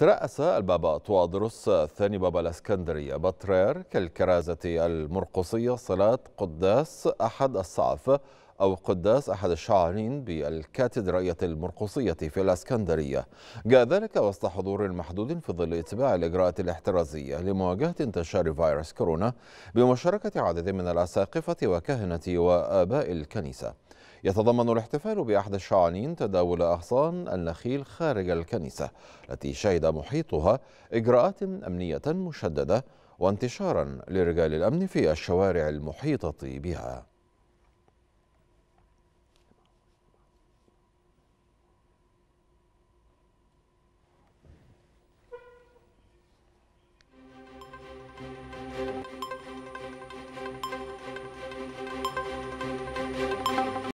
ترأس البابا طوادرس الثاني بابا الاسكندرية بطرير كالكرازة المرقصية صلاة قداس أحد الصعف أو قداس أحد الشعارين بالكاتدرائية المرقصية في الاسكندرية جاء ذلك وسط حضور محدود في ظل اتباع الإجراءات الاحترازية لمواجهة انتشار فيروس كورونا بمشاركة عدد من الأساقفة وكهنة وآباء الكنيسة يتضمن الاحتفال بأحد الشعانين تداول أغصان النخيل خارج الكنيسة التي شهد محيطها إجراءات أمنية مشددة وانتشارا لرجال الأمن في الشوارع المحيطة بها